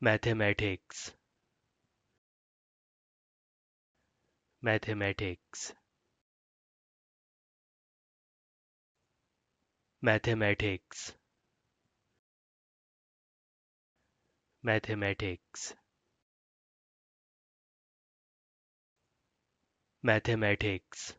mathematics mathematics mathematics mathematics mathematics